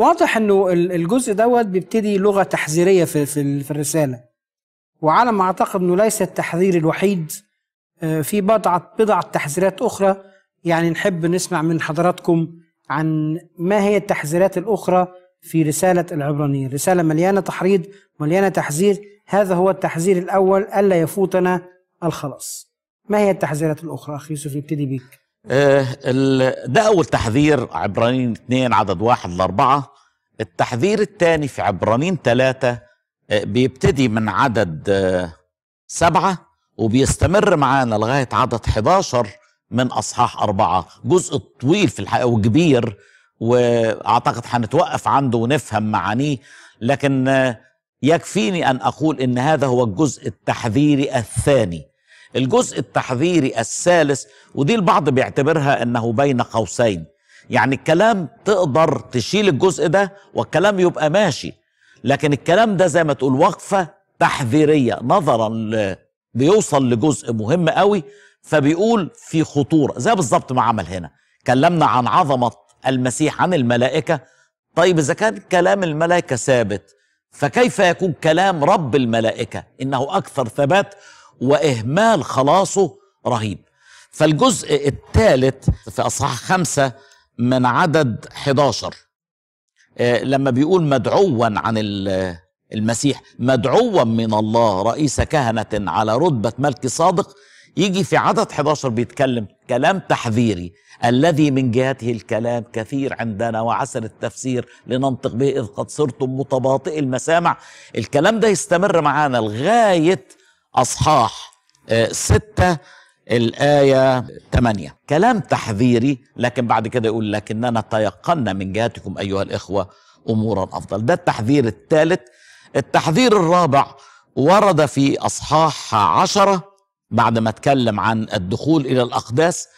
واضح انه الجزء دوت بيبتدي لغه تحذيريه في في, في الرساله وعلى ما اعتقد انه ليس التحذير الوحيد آه، في بضعه بضعه تحذيرات اخرى يعني نحب نسمع من حضراتكم عن ما هي التحذيرات الاخرى في رساله العبرانيين رساله مليانه تحريض مليانه تحذير هذا هو التحذير الاول الا يفوتنا الخلاص ما هي التحذيرات الاخرى اخي يوسف يبتدي بك آه، ده أول تحذير عبرانين 2 عدد واحد لأربعة التحذير الثاني في عبرانين ثلاثة آه، بيبتدي من عدد آه، سبعة وبيستمر معانا لغاية عدد 11 من أصحاح أربعة جزء طويل في الحقيقة وكبير وأعتقد هنتوقف عنده ونفهم معانيه لكن يكفيني أن أقول إن هذا هو الجزء التحذيري الثاني الجزء التحذيري الثالث ودي البعض بيعتبرها انه بين قوسين يعني الكلام تقدر تشيل الجزء ده والكلام يبقى ماشي لكن الكلام ده زي ما تقول وقفة تحذيرية نظرا ل... بيوصل لجزء مهم قوي فبيقول في خطورة زي بالظبط ما عمل هنا كلمنا عن عظمة المسيح عن الملائكة طيب إذا كان كلام الملائكة ثابت فكيف يكون كلام رب الملائكة إنه أكثر ثبات واهمال خلاصه رهيب فالجزء الثالث في اصحاح خمسة من عدد 11 آه، لما بيقول مدعوا عن المسيح مدعوا من الله رئيس كهنة على رتبة ملك صادق يجي في عدد 11 بيتكلم كلام تحذيري الذي من جهته الكلام كثير عندنا وعسر التفسير لننطق به إذ قد صرتم متباطئ المسامع الكلام ده يستمر معانا لغاية اصحاح آه، ستة الآية 8 كلام تحذيري لكن بعد كده يقول لكننا تيقنا من جهتكم أيها الإخوة أمورا أفضل ده التحذير الثالث التحذير الرابع ورد في أصحاح عشرة بعد ما اتكلم عن الدخول إلى الأقداس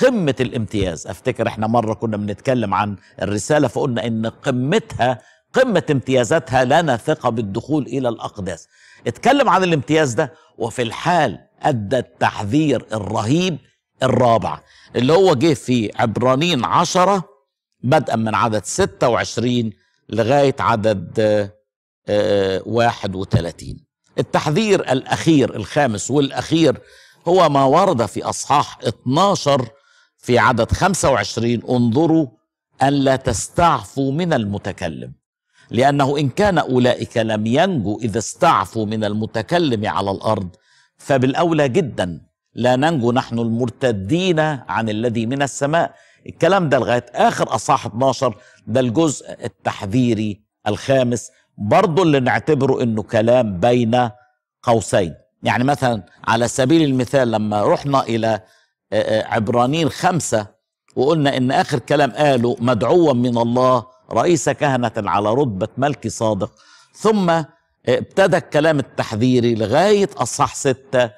قمة الامتياز افتكر احنا مرة كنا بنتكلم عن الرسالة فقلنا ان قمتها قمة امتيازاتها لنا ثقة بالدخول إلى الأقداس اتكلم عن الامتياز ده وفي الحال أدى التحذير الرهيب الرابع اللي هو جه في عبرانين عشرة بدءا من عدد 26 لغاية عدد 31 آه، آه، التحذير الأخير الخامس والأخير هو ما ورد في أصحاح 12 في عدد 25 انظروا أن لا تستعفوا من المتكلم لأنه إن كان أولئك لم ينجوا إذا استعفوا من المتكلم على الأرض فبالأولى جدا لا ننجو نحن المرتدين عن الذي من السماء الكلام ده لغاية آخر أصحاح 12 ده الجزء التحذيري الخامس برضه اللي نعتبره إنه كلام بين قوسين يعني مثلا على سبيل المثال لما رحنا إلى عبرانيين خمسة وقلنا إن آخر كلام قاله مدعوا من الله رئيس كهنة على رتبة ملكي صادق ثم ابتدى الكلام التحذيري لغاية أصح ستة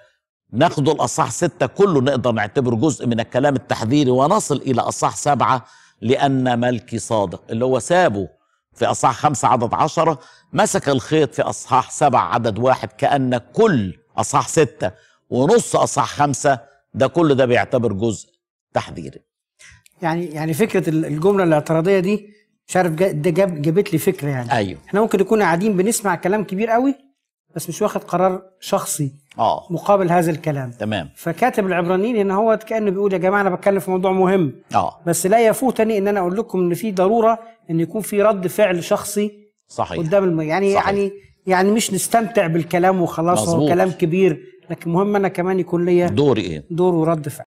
ناخد الأصح ستة كله نقدر نعتبره جزء من الكلام التحذيري ونصل إلى أصح سبعة لأن ملكي صادق اللي هو سابه في أصح خمسة عدد عشرة مسك الخيط في أصحاح سبعة عدد واحد كأن كل أصحاح ستة ونص أصحاح خمسة ده كل ده بيعتبر جزء تحذيري يعني يعني فكرة الجملة الاعتراضية دي مش عارف ده جاب جابت لي فكره يعني ايوه احنا ممكن نكون قاعدين بنسمع كلام كبير قوي بس مش واخد قرار شخصي اه مقابل هذا الكلام تمام فكاتب العبرانيين هنا هو كانه بيقول يا جماعه انا بتكلم في موضوع مهم اه بس لا يفوتني ان انا اقول لكم ان في ضروره ان يكون في رد فعل شخصي صحيح قدام الم... يعني صحيح. يعني يعني مش نستمتع بالكلام وخلاص هو كلام كبير لكن مهم انا كمان يكون ليا دوري ايه دور ورد فعل